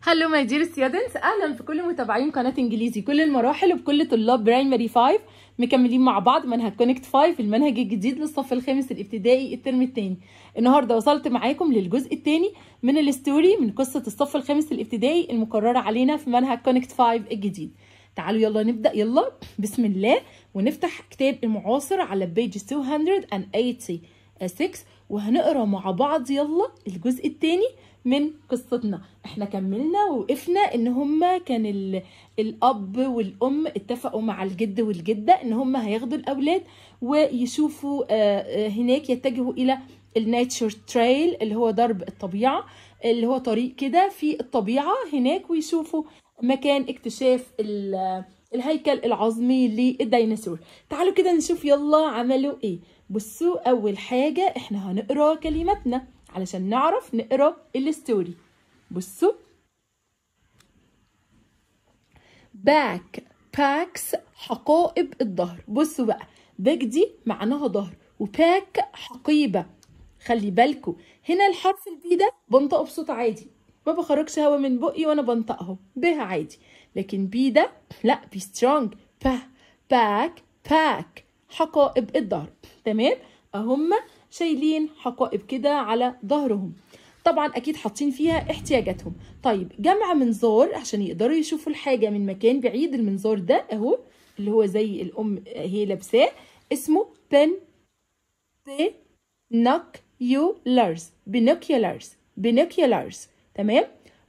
هلو ماي دير ستودنتس اهلا في كل متابعين قناه انجليزي كل المراحل وبكل طلاب برايمري 5 مكملين مع بعض منهج كونكت 5 المنهج الجديد للصف الخامس الابتدائي الترم الثاني النهارده وصلت معاكم للجزء الثاني من الستوري من قصه الصف الخامس الابتدائي المكرره علينا في منهج كونكت 5 الجديد تعالوا يلا نبدا يلا بسم الله ونفتح كتاب المعاصر على بيج 286 وهنقرا مع بعض يلا الجزء الثاني من قصتنا احنا كملنا ووقفنا ان هما كان الاب والام اتفقوا مع الجد والجده ان هما هياخدوا الاولاد ويشوفوا آه، آه، هناك يتجهوا الى الناتشر ترايل اللي هو درب الطبيعه اللي هو طريق كده في الطبيعه هناك ويشوفوا مكان اكتشاف الهيكل العظمي للديناصور تعالوا كده نشوف يلا عملوا ايه بصوا أول حاجة إحنا هنقرأ كلماتنا علشان نعرف نقرأ الستوري بصوا باك باكس حقائب الظهر بصوا بقى باك دي معناها ظهر وباك حقيبة خلي بالكو هنا الحرف البي ده بنطقه بصوت عادي ما بخرجش هوا من بقي وانا بنطقه بها عادي لكن بي ده لا بي سترونج با باك باك حقائب الظهر تمام اهم شايلين حقائب كده على ظهرهم طبعا اكيد حاطين فيها احتياجاتهم طيب جمع منظار عشان يقدروا يشوفوا الحاجه من مكان بعيد المنظار ده اهو اللي هو زي الام هي لابساه اسمه بن بنوكيولارز بنوكيولارز بنوكيولارز تمام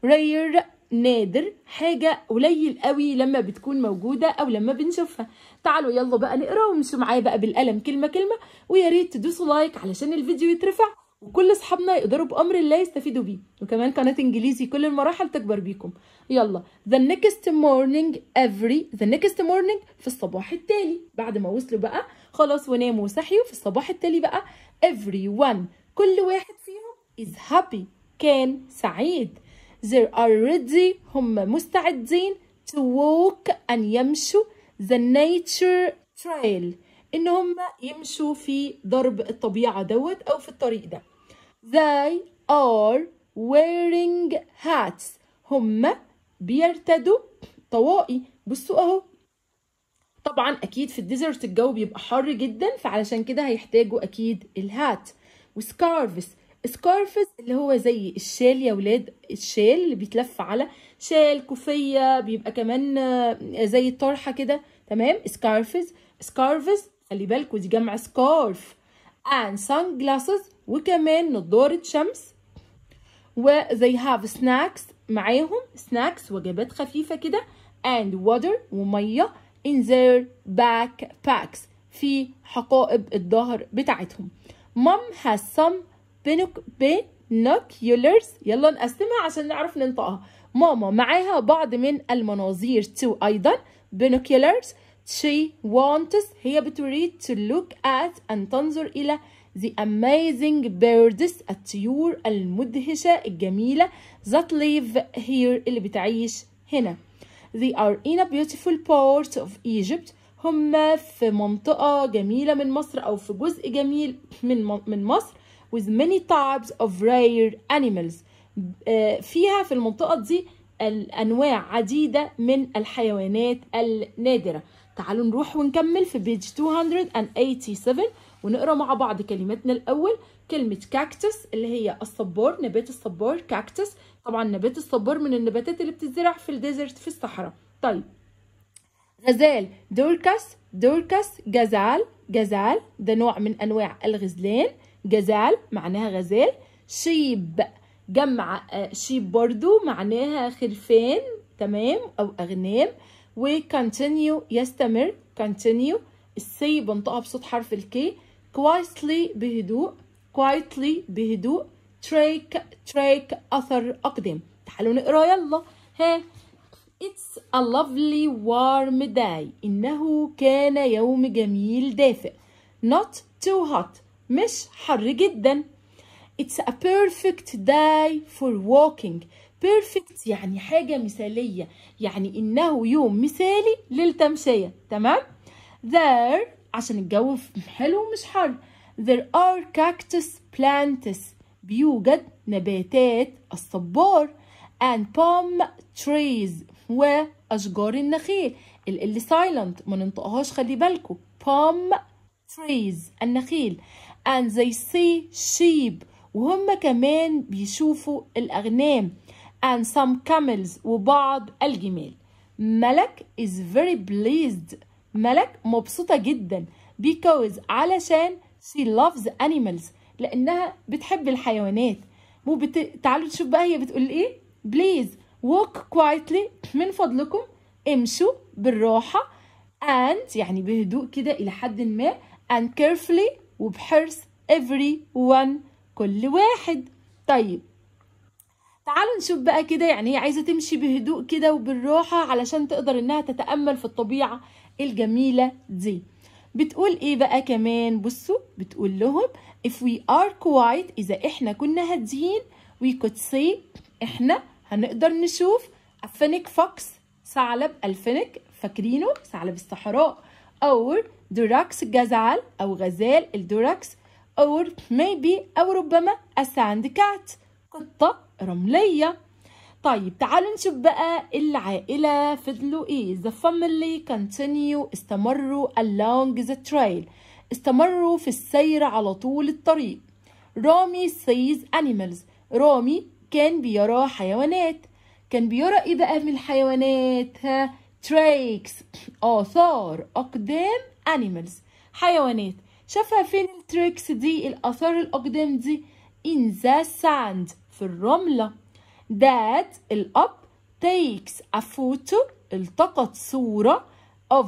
رير نادر حاجه قليل قوي لما بتكون موجوده او لما بنشوفها تعالوا يلا بقى نقرا ومشوا معايا بقى بالقلم كلمه كلمه ويا ريت تدوسوا لايك علشان الفيديو يترفع وكل اصحابنا يقدروا بامر الله يستفيدوا بيه وكمان قناه انجليزي كل المراحل تكبر بيكم يلا the next morning every the next morning في الصباح التالي بعد ما وصلوا بقى خلاص وناموا وصحيوا في الصباح التالي بقى وان كل واحد فيهم از هابي كان سعيد They are ready هم مستعدين to walk أن يمشوا the nature trail إن هم يمشوا في ضرب الطبيعة دوت أو في الطريق ده They are wearing hats هم بيرتدوا طواقي بصوا أهو طبعا أكيد في الديزرت الجو بيبقى حر جدا فعلشان كده هيحتاجوا أكيد الهات وسكارفز سكارفز اللي هو زي الشال يا ولاد الشال اللي بيتلف على شال كوفيه بيبقى كمان آه، زي الطرحه كده تمام سكارفز سكارفز خلي بالكوا دي جمع سكارف and sunglasses وكمان نضاره شمس وزي هاف سناكس معاهم سناكس وجبات خفيفه كده and water وميه in their backpacks في حقائب الظهر بتاعتهم mom has some binoculars يلا نقسمها عشان نعرف ننطقها ماما معاها بعض من المناظير تو أيضا binoculars she wants هي بتريد to look at أن تنظر إلى the amazing birds الطيور المدهشة الجميلة that live here اللي بتعيش هنا they are in a beautiful part of Egypt هم في منطقة جميلة من مصر أو في جزء جميل من من مصر with many types of rare animals آه، فيها في المنطقة دي الأنواع عديدة من الحيوانات النادرة تعالوا نروح ونكمل في بيج 287 ونقرا مع بعض كلمتنا الأول كلمة كاكتس اللي هي الصبار نبات الصبار كاكتس طبعا نبات الصبار من النباتات اللي بتزرع في الديزرت في الصحراء طيب غزال دوركاس دوركاس جزال جزال ده نوع من أنواع الغزلان جزال معناها غزال شيب جمع آه، شيب برضو معناها خرفان تمام أو أغنام وكونتينيو يستمر continue السي بنطقها بصوت حرف الكي quietly بهدوء quietly بهدوء تريك تريك أثر أقدام تعالوا نقرا يلا ها It's a lovely warm day إنه كان يوم جميل دافئ Not too hot مش حر جدا It's a perfect day for walking perfect يعني حاجة مثالية يعني إنه يوم مثالي للتمشية تمام there عشان الجو حلو ومش حر there are cactus plants بيوجد نباتات الصبار and palm trees وأشجار النخيل ال silent ما ننطقهاش خلي بالكم palm trees النخيل and they see sheep وهم كمان بيشوفوا الأغنام and some camels وبعض الجمال ملك is very pleased ملك مبسوطة جدا because علشان she loves animals لأنها بتحب الحيوانات مو بت... تعالوا نشوف بقى هي بتقول ايه please walk quietly من فضلكم امشوا بالراحة and يعني بهدوء كده إلى حد ما and carefully وبحرص every one كل واحد طيب تعالوا نشوف بقى كده يعني هي عايزه تمشي بهدوء كده وبالراحه علشان تقدر انها تتامل في الطبيعه الجميله دي بتقول ايه بقى كمان بصوا بتقول لهم if we are quiet اذا احنا كنا هاديين we could see احنا هنقدر نشوف a phoenix fox ثعلب الفينك فاكرينه ثعلب الصحراء او دراكس جزعل أو غزال الدراكس أو ميبي أو ربما a كات قطة رملية طيب تعالوا نشوف بقى العائلة فضلوا إيه the family continue استمروا along the trail استمروا في السير على طول الطريق رامي sees animals رامي كان بيرى حيوانات كان بيرى إيه بقى من الحيوانات تريكس آثار أقدام animals حيوانات شافها فين التريكس دي الآثار الأقدام دي in the sand في الرملة that الأب takes a photo التقط صورة of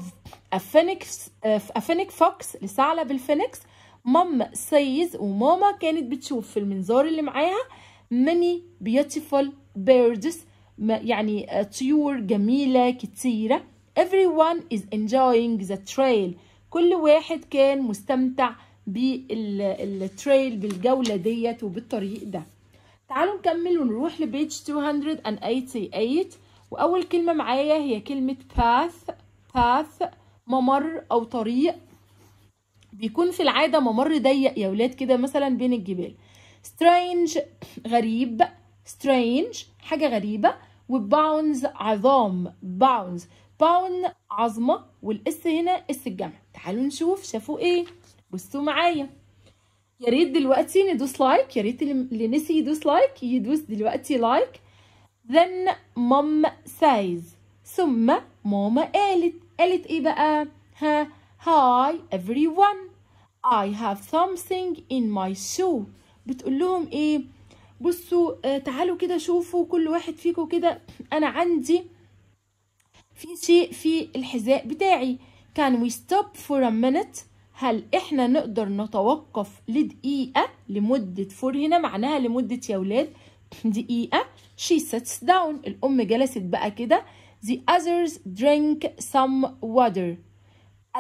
a phoenix, a phoenix fox لثعلب الفينكس ماما says وماما كانت بتشوف في المنظار اللي معاها many beautiful birds يعني آه، طيور جميلة كتيرة everyone is enjoying the trail كل واحد كان مستمتع بالتريل بالجولة ديت وبالطريق ده تعالوا نكمل ونروح لبيج 288 وأول كلمة معايا هي كلمة path path ممر أو طريق بيكون في العادة ممر ضيق يا ولاد كده مثلا بين الجبال strange غريب strange حاجة غريبة وباونز عظام باونز باون عظمة والاس هنا اس الجمع تعالوا نشوف شافوا ايه بصوا معايا يا ريت دلوقتي ندوس لايك يا ريت اللي نسي يدوس لايك يدوس دلوقتي لايك ذن مام سايز ثم ماما قالت قالت ايه بقى ها هاي ون اي هاف something ان ماي شو بتقول لهم ايه بصوا آه، تعالوا كده شوفوا كل واحد فيكم كده انا عندي في شيء في الحذاء بتاعي can we stop for a minute هل احنا نقدر نتوقف لدقيقة لمدة فور هنا معناها لمدة يا ولاد دقيقة she sits down الأم جلست بقى كده the others drink some water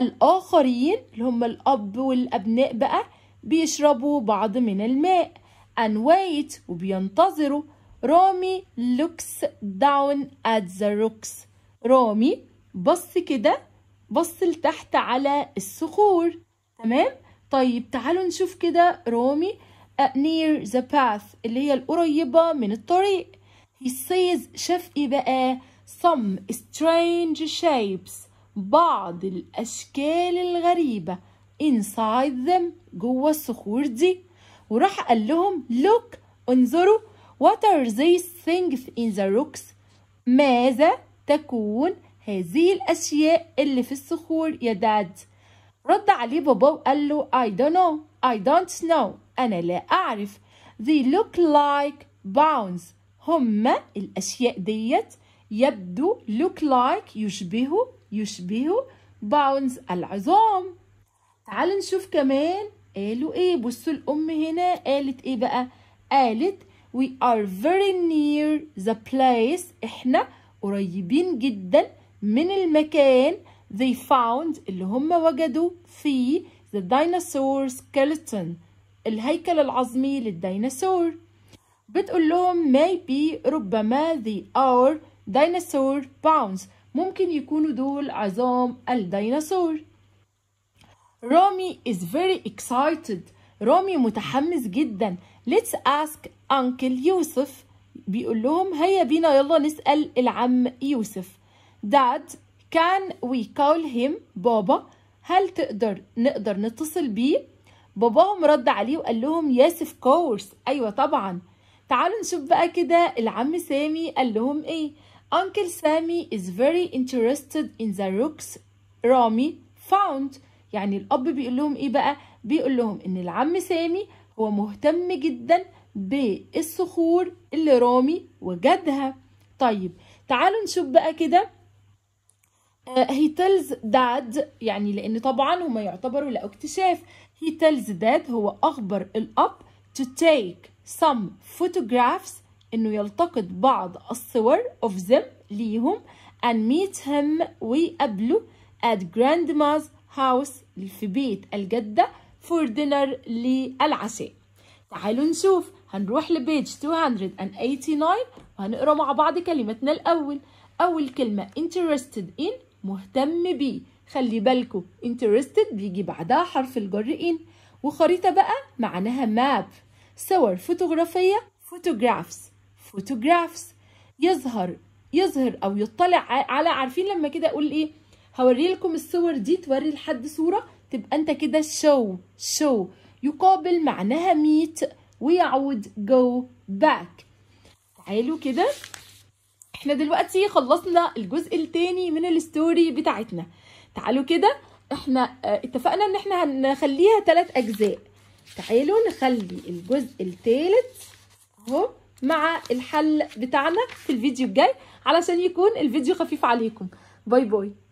الآخرين اللي هم الأب والأبناء بقى بيشربوا بعض من الماء and wait وبينتظروا رامي looks down at the rocks رامي بص كده بص لتحت على الصخور تمام طيب تعالوا نشوف كده رامي أه، near the path اللي هي القريبة من الطريق he says شاف ايه بقى some strange shapes بعض الأشكال الغريبة inside them جوه الصخور دي وراح قال لهم look انظروا what are these things in the rocks ماذا تكون هذه الأشياء اللي في الصخور يا داد رد عليه بابا وقال له I don't know I don't know أنا لا أعرف They look like bones هما الأشياء ديت يبدو look like يشبه يشبه bones العظام تعال نشوف كمان قالوا ايه بصوا الأم هنا قالت ايه بقى قالت we are very near the place احنا قريبين جدا من المكان they found اللي هم وجدوا فيه the dinosaur skeleton الهيكل العظمي للديناصور بتقول لهم maybe ربما they are dinosaur bones ممكن يكونوا دول عظام الديناصور رامي is very excited رامي متحمس جدا let's ask uncle يوسف بيقول لهم هيا بينا يلا نسأل العم يوسف داد كان وي كول هيم بابا هل تقدر نقدر نتصل بيه باباهم رد عليه وقال لهم يس اوف كورس ايوه طبعا تعالوا نشوف بقى كده العم سامي قال لهم ايه انكل سامي از فيري انترستد ان ذا روكس رامي فاوند يعني الأب بيقول لهم إيه بقى؟ بيقول لهم إن العم سامي هو مهتم جدا بالصخور اللي رامي وجدها طيب تعالوا نشوف بقى كده هي تيلز داد يعني لان طبعا هما يعتبروا لا اكتشاف هي تيلز داد هو اخبر الاب to take some photographs انه يلتقط بعض الصور اوف ذم ليهم and meet him ويقابله at grandma's house في بيت الجدة for dinner للعشاء تعالوا نشوف هنروح لبيج 289 وهنقرا مع بعض كلمتنا الاول اول كلمه interested in مهتم بيه خلي بالكو interested بيجي بعدها حرف الجر in وخريطه بقى معناها ماب صور فوتوغرافيه photographs photographs يظهر يظهر او يطلع على عارفين لما كده اقول ايه هوري لكم الصور دي توري لحد صوره تبقى انت كده show show يقابل معناها meet ويعود go back تعالوا كده احنا دلوقتي خلصنا الجزء الثاني من الستوري بتاعتنا تعالوا كده احنا آه، اتفقنا ان احنا هنخليها ثلاث اجزاء تعالوا نخلي الجزء الثالث اهو مع الحل بتاعنا في الفيديو الجاي علشان يكون الفيديو خفيف عليكم باي باي